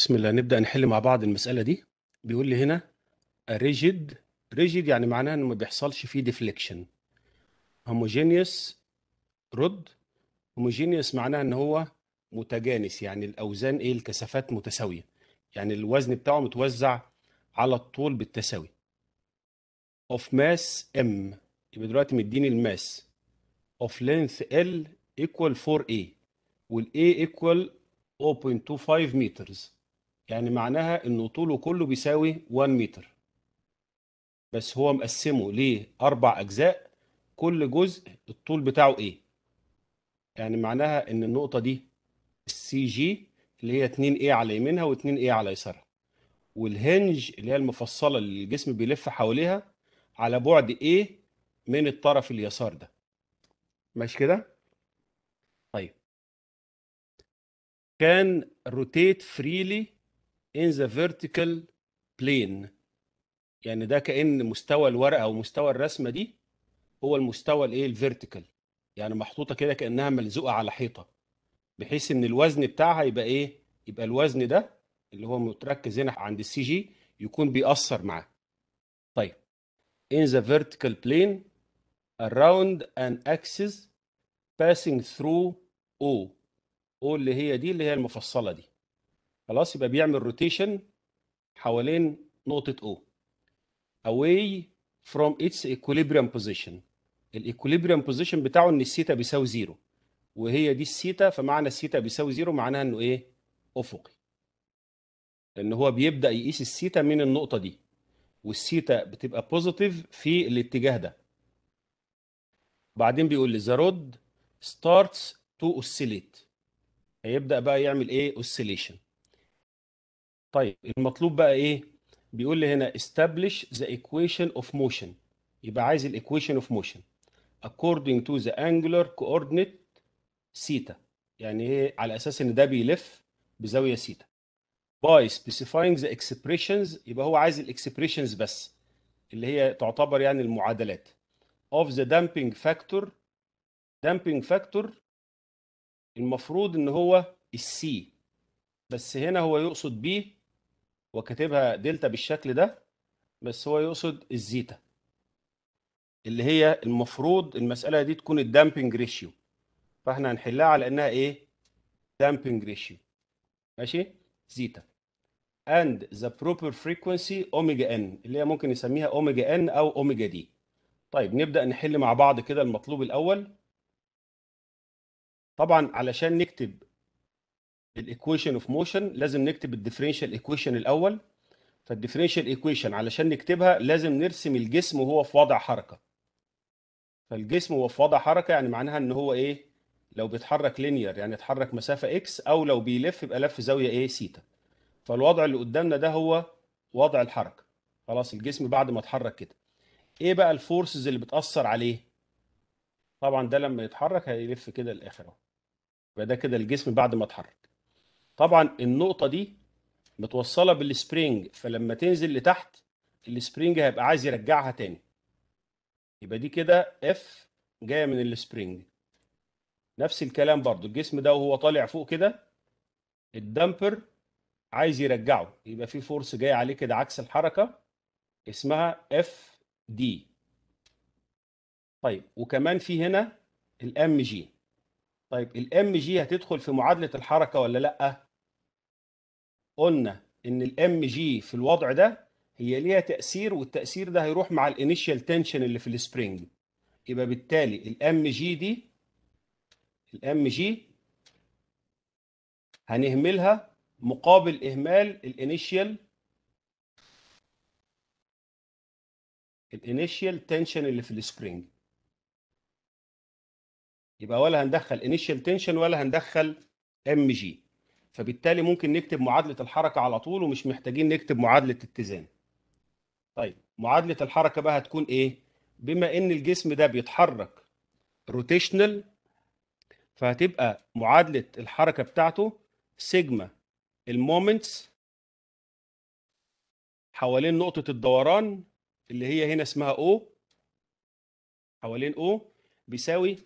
بسم الله نبدا نحل مع بعض المساله دي بيقول لي هنا ريجيد ريجيد يعني معناها انه ما بيحصلش فيه ديفليكشن هوموجينيوس رد هوموجينيوس معناها ان هو متجانس يعني الاوزان ايه الكثافات متساويه يعني الوزن بتاعه متوزع على الطول بالتساوي اوف ماس ام يبقى دلوقتي مديني الماس اوف لينث ال ايكوال 4 a والاي ايكوال 0.25 مترز يعني معناها انه طوله كله بيساوي 1 متر بس هو مقسمه لاربع اجزاء كل جزء الطول بتاعه ايه يعني معناها ان النقطه دي السي جي اللي هي 2 اي على يمينها و2 اي على يسارها والهنج اللي هي المفصله اللي الجسم بيلف حواليها على بعد ايه من الطرف اليسار ده ماشي كده طيب كان روتيت فريلي in the vertical plane يعني ده كأن مستوى الورقة أو مستوى الرسمة دي هو المستوى الايه الفيرتيكال يعني محطوطة كده كأنها ملزوقة على حيطة بحيث ان الوزن بتاعها يبقى ايه يبقى الوزن ده اللي هو متركز هنا عند السي جي يكون بيأثر معاه طيب in the vertical plane around an axis passing through O O اللي هي دي اللي هي المفصلة دي خلاص يبقى بيعمل روتيشن حوالين نقطه او away from its equilibrium position الايكوليبريم بوزيشن بتاعه ان الثيتا بيساوي زيرو وهي دي الثيتا فمعنى الثيتا بيساوي زيرو معناها انه ايه افقي لان هو بيبدا يقيس الثيتا من النقطه دي والثيتا بتبقى بوزيتيف في الاتجاه ده بعدين بيقول لي ذا رود ستارتس تو اوسيليت هيبدا بقى يعمل ايه اوسيليشن طيب المطلوب بقى ايه بيقول لي هنا establish the equation of motion يبقى عايز ال equation of motion according to the angular coordinate سيتا يعني ايه على اساس ان ده بيلف بزاويه سيتا by specifying the expressions يبقى هو عايز expressions بس اللي هي تعتبر يعني المعادلات of the damping factor damping factor المفروض ان هو السي بس هنا هو يقصد بيه وكاتبها دلتا بالشكل ده بس هو يقصد الزيتا اللي هي المفروض المسألة دي تكون الدامبنج ريشيو فاحنا هنحلها على انها ايه دامبنج ريشيو ماشي زيتا and the proper frequency اوميجا ان اللي هي ممكن نسميها اوميجا ان او اوميجا دي طيب نبدأ نحل مع بعض كده المطلوب الأول طبعا علشان نكتب الايكويشن اوف موشن لازم نكتب الديفرنشال ايكويشن الاول فالديفرنشال ايكويشن علشان نكتبها لازم نرسم الجسم وهو في وضع حركه فالجسم هو في وضع حركه يعني معناها ان هو ايه لو بيتحرك لينير يعني اتحرك مسافه اكس او لو بيلف يبقى لف زاويه ايه سيتا فالوضع اللي قدامنا ده هو وضع الحركه خلاص الجسم بعد ما اتحرك كده ايه بقى الفورسز اللي بتاثر عليه طبعا ده لما يتحرك هيلف كده للاخر اهو يبقى ده كده الجسم بعد ما اتحرك طبعا النقطه دي متوصله بالسبرينج فلما تنزل لتحت السبرينج هيبقى عايز يرجعها تاني يبقى دي كده اف جايه من السبرينج نفس الكلام برضو الجسم ده وهو طالع فوق كده الدمبر عايز يرجعه يبقى في فورس جاي عليه كده عكس الحركه اسمها اف دي طيب وكمان في هنا الام جي طيب الام جي هتدخل في معادله الحركه ولا لا قلنا ان الام جي في الوضع ده هي ليها تاثير والتاثير ده هيروح مع الانيشال تنشن اللي في السبرينج يبقى بالتالي الام جي دي الام جي هنهملها مقابل اهمال الانيشال الانيشال تنشن اللي في السبرينج يبقى ولا هندخل انيشال تنشن ولا هندخل ام جي فبالتالي ممكن نكتب معادله الحركه على طول ومش محتاجين نكتب معادله اتزان طيب معادله الحركه بقى هتكون ايه بما ان الجسم ده بيتحرك روتيشنال فهتبقى معادله الحركه بتاعته سيجما المومنتس حوالين نقطه الدوران اللي هي هنا اسمها او حوالين او بيساوي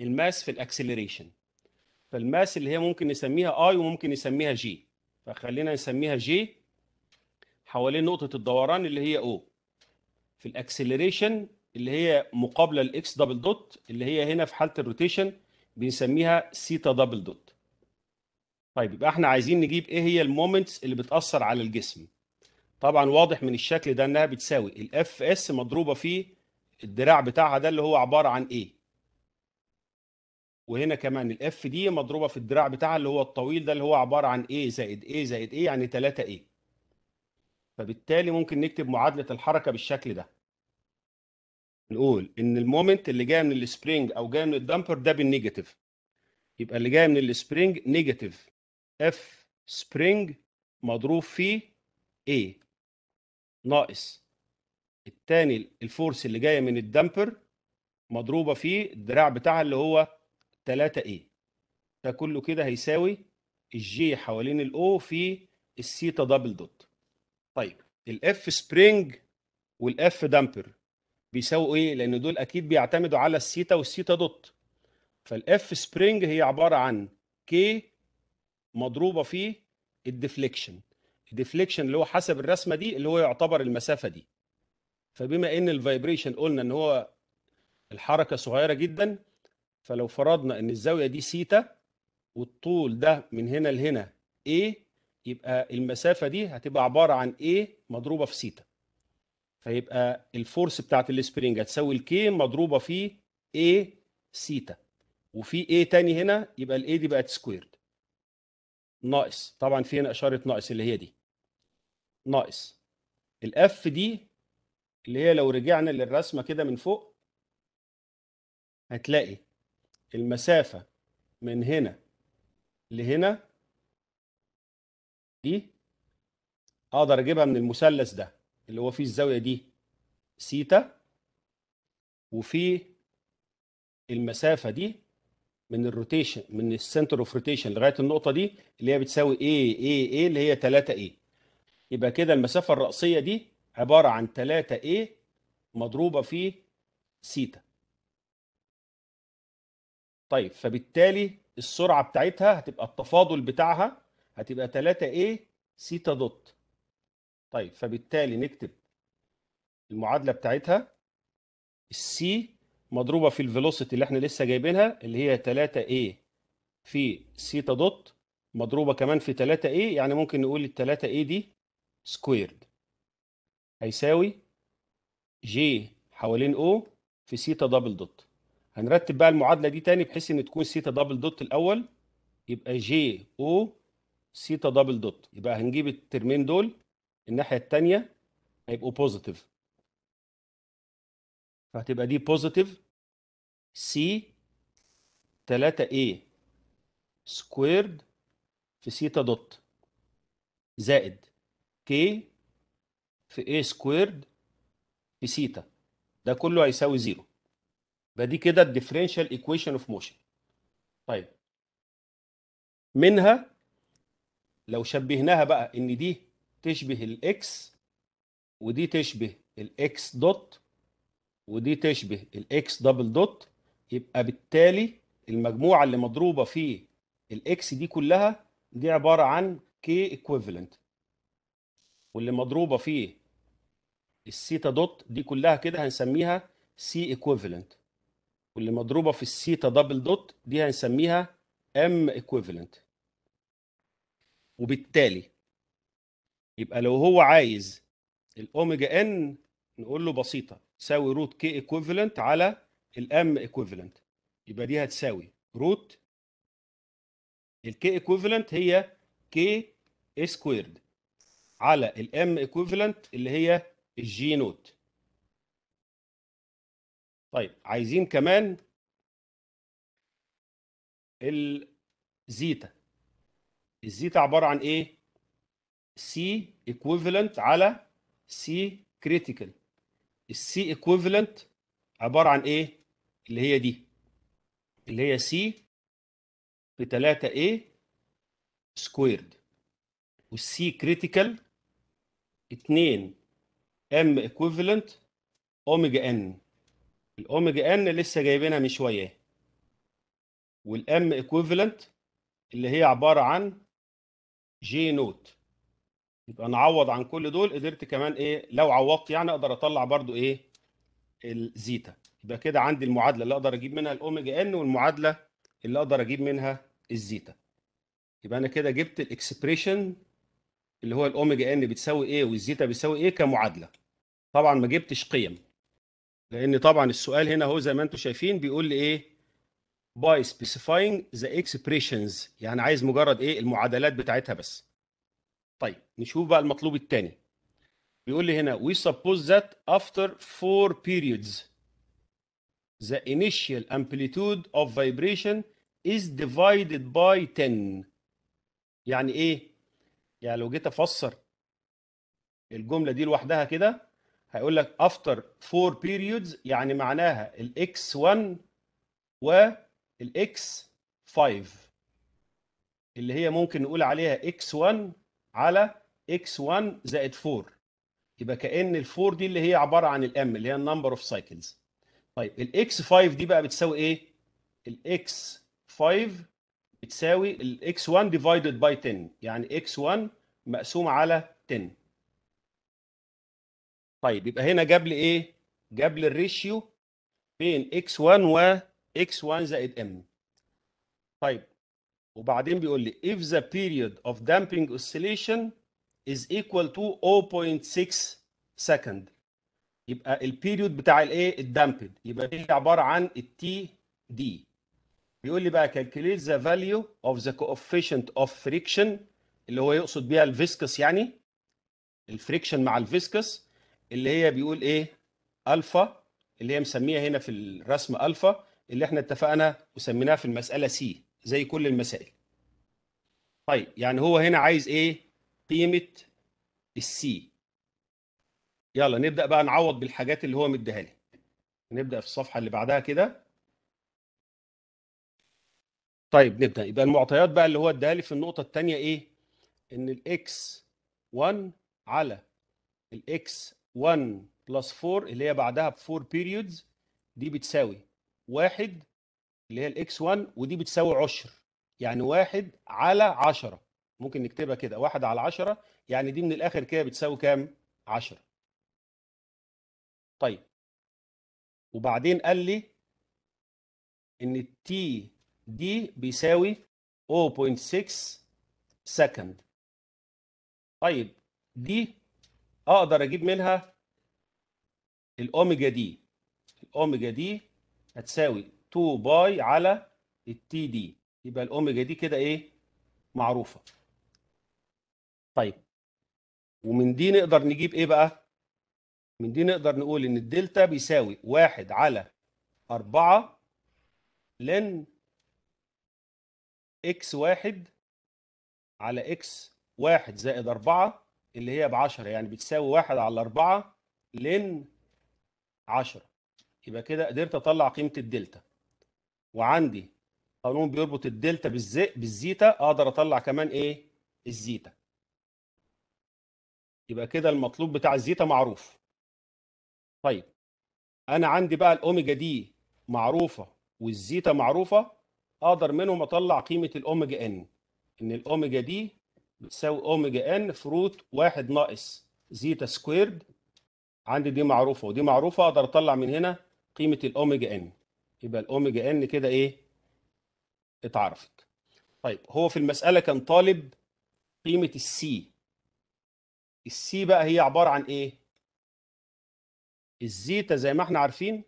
الماس في الاكسلريشن فالماس اللي هي ممكن نسميها اي وممكن نسميها جي فخلينا نسميها جي حوالين نقطه الدوران اللي هي او في الاكسلريشن اللي هي مقابله الاكس دبل دوت اللي هي هنا في حاله الروتيشن بنسميها سيتا دبل دوت طيب يبقى احنا عايزين نجيب ايه هي المومنتس اللي بتاثر على الجسم طبعا واضح من الشكل ده انها بتساوي الاف اس مضروبه في الدراع بتاعها ده اللي هو عباره عن ايه وهنا كمان الاف دي مضروبه في الدراع بتاعها اللي هو الطويل ده اللي هو عباره عن ايه زائد ايه زائد ايه يعني 3 ايه فبالتالي ممكن نكتب معادله الحركه بالشكل ده نقول ان المومنت اللي جاي من السبرينج او جاي من الدمبر ده بالنيجاتيف يبقى اللي جاي من السبرينج نيجاتيف اف سبرينج مضروب فيه A ناقص التاني الفورس اللي جايه من الدمبر مضروبه في الدراع بتاعها اللي هو 3 اي فكله كده هيساوي الجي حوالين الاو في السيتا دبل دوت طيب الاف سبرينج والاف دامبر بيساووا ايه لان دول اكيد بيعتمدوا على السيتا والسيتا دوت فالاف سبرينج هي عباره عن كي مضروبه في الديفليكشن الديفليكشن اللي هو حسب الرسمه دي اللي هو يعتبر المسافه دي فبما ان الفايبريشن قلنا ان هو الحركه صغيره جدا فلو فرضنا ان الزاويه دي سيتا والطول ده من هنا لهنا A يبقى المسافه دي هتبقى عباره عن A مضروبه في سيتا فيبقى الفورس بتاعت السبرينج هتساوي الكي مضروبه في A سيتا وفي A تاني هنا يبقى الاي دي بقت سكويرد ناقص طبعا في هنا اشاره ناقص اللي هي دي ناقص الاف دي اللي هي لو رجعنا للرسمه كده من فوق هتلاقي المسافة من هنا لهنا دي اقدر اجيبها من المثلث ده اللي هو فيه الزاوية دي سيتا وفي المسافة دي من الروتيشن من السنتر اوف روتيشن لغاية النقطة دي اللي هي بتساوي A A A اللي هي 3 A يبقى كده المسافة الرأسية دي عبارة عن 3 A مضروبة في سيتا طيب فبالتالي السرعه بتاعتها هتبقى التفاضل بتاعها هتبقى 3 a سيتا دوت طيب فبالتالي نكتب المعادله بتاعتها السي مضروبه في الفيلوسيتي اللي احنا لسه جايبينها اللي هي 3 a في سيتا دوت مضروبه كمان في 3 a يعني ممكن نقول ال 3 a دي سكويرد هيساوي جي حوالين او في سيتا دبل دوت هنرتب بقى المعادله دي تاني بحيث ان تكون سيتا دبل دوت الاول يبقى جي او سيتا دبل دوت يبقى هنجيب الترمين دول الناحيه الثانيه هيبقوا بوزيتيف فهتبقى دي بوزيتيف سي 3 a سكويرد في سيتا دوت زائد كي في a سكويرد في سيتا ده كله هيساوي زيرو يبقى دي كده الديفرنشال ايكويشن اوف موشن طيب منها لو شبهناها بقى ان دي تشبه الاكس ودي تشبه الاكس دوت ودي تشبه الاكس دبل دوت يبقى بالتالي المجموعه اللي مضروبه في الاكس دي كلها دي عباره عن كي ايكويفالنت واللي مضروبه في السيتا دوت دي كلها كده هنسميها سي ايكويفالنت واللي مضروبه في السيتا دبل دوت دي هنسميها ام ايكويفالنت وبالتالي يبقى لو هو عايز الاوميجا ان نقول له بسيطه تساوي روت كي ايكويفالنت على الام ايكويفالنت يبقى دي هتساوي روت الكي ايكويفالنت هي كي سكويرد على الام ايكويفالنت اللي هي الجي نوت طيب عايزين كمان الزيتا الزيتا عبارة عن ايه؟ سي equivalent على سي critical السي equivalent عبارة عن ايه؟ اللي هي دي اللي هي سي في 3 a سكويرد والسي critical 2 m equivalent اوميجا n الاوميجا ان لسه جايبينها من شويه والام ايكويفالنت اللي هي عباره عن جي نوت يبقى نعوض عن كل دول قدرت كمان ايه لو عوضت يعني اقدر اطلع برضو ايه الزيتا يبقى كده عندي المعادله اللي اقدر اجيب منها الاوميجا ان والمعادله اللي اقدر اجيب منها الزيتا يبقى انا كده جبت الاكسبريشن اللي هو الاوميجا ان بتساوي ايه والزيتا بتساوي ايه كمعادله طبعا ما جبتش قيم لان طبعا السؤال هنا هو زي ما انتم شايفين بيقول لي ايه باي سبيسيفاينج ذا اكسبريشنز يعني عايز مجرد ايه المعادلات بتاعتها بس طيب نشوف بقى المطلوب الثاني بيقول لي هنا we suppose that after four periods the initial amplitude of vibration is divided by 10 يعني ايه يعني لو جيت افسر الجمله دي لوحدها كده هيقول لك افتر 4 periods يعني معناها الاكس 1 والاكس 5 اللي هي ممكن نقول عليها اكس 1 على اكس 1 زائد 4 يبقى كان ال4 دي اللي هي عباره عن الام اللي هي النمبر اوف سايكلز طيب الاكس 5 دي بقى بتساوي ايه الاكس 5 بتساوي الاكس 1 ديفايدد باي 10 يعني اكس 1 مقسوم على 10 طيب يبقى هنا جاب لي ايه؟ جاب لي الريشيو بين x 1 و x 1 زائد m. طيب وبعدين بيقول لي if the period of damping oscillation is equal to 0.6 second يبقى البيريود بتاع الايه الدامبد يبقى دي عباره عن التي دي بيقول لي بقى calculate the value of the coefficient of friction اللي هو يقصد بيها الفيسكس يعني الفريكشن مع الفيسكس اللي هي بيقول ايه الفا اللي هي مسميها هنا في الرسم الفا اللي احنا اتفقنا وسميناها في المساله سي زي كل المسائل طيب يعني هو هنا عايز ايه قيمه السي يلا نبدا بقى نعوض بالحاجات اللي هو مديها لي نبدا في الصفحه اللي بعدها كده طيب نبدا يبقى المعطيات بقى اللي هو اداها لي في النقطه الثانيه ايه ان الاكس 1 على الاكس 1 بلس 4 اللي هي بعدها ب 4 بيريودز دي بتساوي 1 اللي هي الاكس 1 ودي بتساوي 10 يعني 1 على 10 ممكن نكتبها كده 1 على 10 يعني دي من الاخر كده بتساوي كام؟ 10 طيب وبعدين قال لي ان التي دي بيساوي 0.6 سكند طيب دي اقدر اجيب منها الاوميجا دي الاوميجا دي هتساوي 2 باي على التي دي يبقى الاوميجا دي كده ايه معروفه طيب ومن دي نقدر نجيب ايه بقى من دي نقدر نقول ان الدلتا بيساوي 1 على 4 لن اكس واحد على اكس واحد زائد أربعة اللي هي ب 10 يعني بتساوي 1 على 4 لن 10 يبقى كده قدرت اطلع قيمه الدلتا وعندي قانون بيربط الدلتا بالزيتا اقدر اطلع كمان ايه الزيتا يبقى كده المطلوب بتاع الزيتا معروف طيب انا عندي بقى الاوميجا دي معروفه والزيتا معروفه اقدر منهم اطلع قيمه الاوميجا ان ان الاوميجا دي بتساوي اوميجا ان في روت واحد ناقص زيتا سكويرد عندي دي معروفه ودي معروفه اقدر اطلع من هنا قيمه الاوميجا ان يبقى الاوميجا ان كده ايه اتعرفت طيب هو في المساله كان طالب قيمه السي السي بقى هي عباره عن ايه الزيتا زي ما احنا عارفين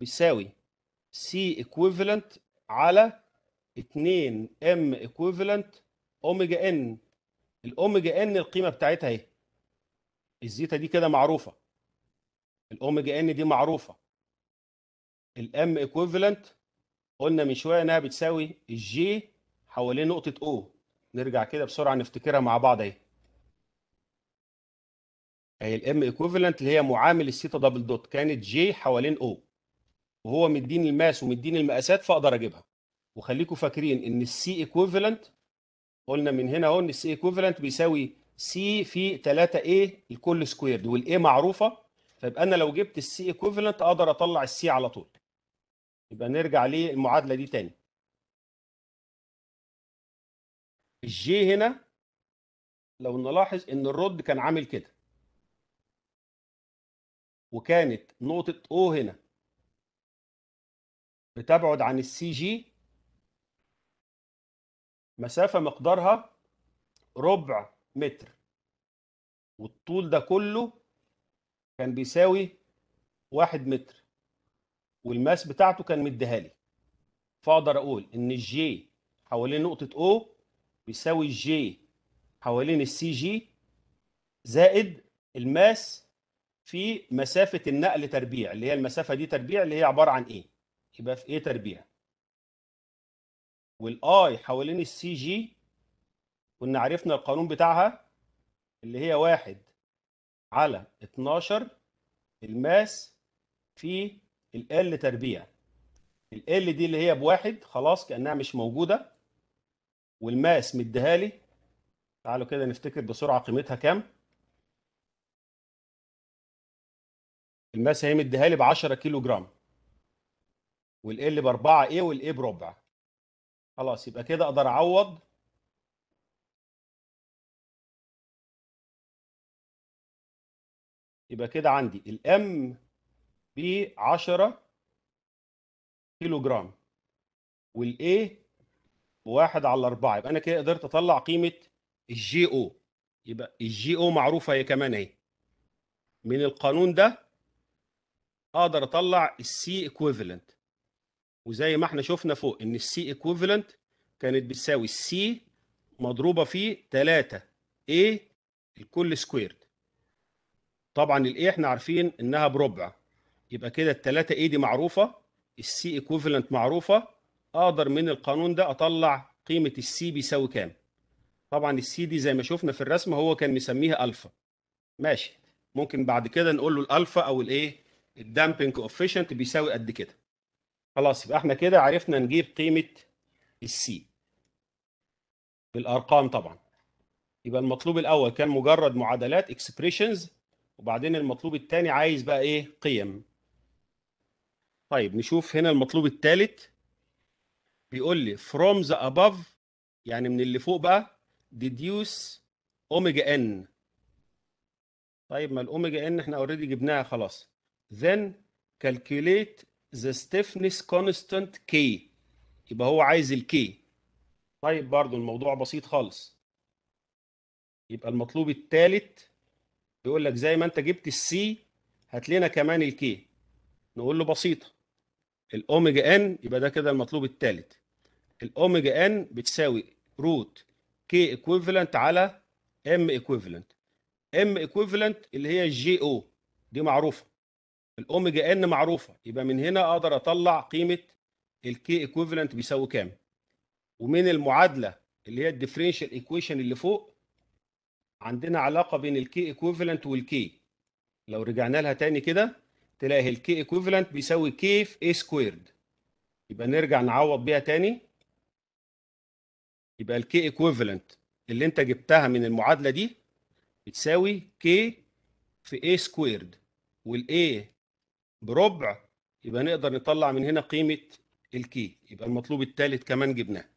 بيساوي سي ايكويفالنت على 2 ام ايكويفالنت اوميجا ان الاوميجا ان القيمه بتاعتها ايه الزيتا دي كده معروفه الاوميجا ان دي معروفه الام ايكويفالنت قلنا من شويه انها بتساوي الجي حوالين نقطه او نرجع كده بسرعه نفتكرها مع بعض اهي اهي الام ايكويفالنت اللي هي معامل الثيتا دبل دوت كانت جي حوالين او وهو مديني الماس ومديني المقاسات فاقدر اجيبها وخليكم فاكرين ان السي ايكويفالنت قلنا من هنا اهو ان السي ايكوفالنت بيساوي سي في 3 اي الكل سكويرد والاي معروفه فيبقى انا لو جبت السي ايكوفالنت اقدر اطلع السي على طول يبقى نرجع للمعادله دي تاني الجي هنا لو نلاحظ ان الرد كان عامل كده وكانت نقطه او هنا بتبعد عن السي جي مسافة مقدارها ربع متر والطول ده كله كان بيساوي واحد متر والماس بتاعته كان مديها لي فاقدر اقول ان الجي حوالين نقطة O بيساوي الجي حوالين السي جي زائد الماس في مسافة النقل تربيع اللي هي المسافة دي تربيع اللي هي عبارة عن ايه؟ يبقى في ايه تربيع؟ والاي حوالين السي جي كنا عرفنا القانون بتاعها اللي هي واحد على 12 الماس في ال تربيع ال دي اللي هي بواحد خلاص كانها مش موجوده والماس مديها لي تعالوا كده نفتكر بسرعه قيمتها كام الماس هي مديها لي ب 10 كيلو جرام ال ب 4 ايه ايه بربع خلاص يبقى كده اقدر اعوض يبقى كده عندي الام ب 10 كيلو جرام والاي بواحد على اربعه يبقى انا كده قدرت اطلع قيمه الجي او يبقى الجي او معروفه هي كمان اهي من القانون ده اقدر اطلع السي ايكويفالنت وزي ما احنا شفنا فوق ان السي ايكوفالنت كانت بتساوي السي مضروبه في 3 اي الكل سكويرد طبعا الاي احنا عارفين انها بربع يبقى كده 3 اي دي معروفه السي ايكوفالنت معروفه اقدر من القانون ده اطلع قيمه السي بيساوي كام طبعا السي دي زي ما شفنا في الرسمه هو كان مسميها الفا ماشي ممكن بعد كده نقول له الالفا او الايه الدامبنج كوفيشنت بيساوي قد كده خلاص يبقى احنا كده عرفنا نجيب قيمه السي بالارقام طبعا يبقى المطلوب الاول كان مجرد معادلات اكسبريشنز وبعدين المطلوب الثاني عايز بقى ايه قيم طيب نشوف هنا المطلوب الثالث بيقول لي from the above يعني من اللي فوق بقى deduce اوميجا ان طيب ما الاوميجا ان احنا اوريدي جبناها خلاص then calculate ذا stiffness constant K يبقى هو عايز الكي طيب برضو الموضوع بسيط خالص يبقى المطلوب الثالث بيقول لك زي ما انت جبت السي هات لنا كمان الكي نقول له بسيطه الاوميجا ان يبقى ده كده المطلوب الثالث الاوميجا ان بتساوي روت كي ايكويفالنت على ام ايكويفالنت ام ايكويفالنت اللي هي الجي او دي معروفه الاوميجا ان معروفه يبقى من هنا اقدر اطلع قيمه الكي ايكويفالنت بيساوي كام ومن المعادله اللي هي الديفرنشال ايكويشن اللي فوق عندنا علاقه بين الكي ايكويفالنت والكي لو رجعنا لها تاني كده تلاقي الكي ايكويفالنت بيساوي كي في اي سكويرد يبقى نرجع نعوض بيها تاني يبقى الكي ايكويفالنت اللي انت جبتها من المعادله دي بتساوي كي في اي سكويرد والاي بربع يبقى نقدر نطلع من هنا قيمه الكي يبقى المطلوب الثالث كمان جبناه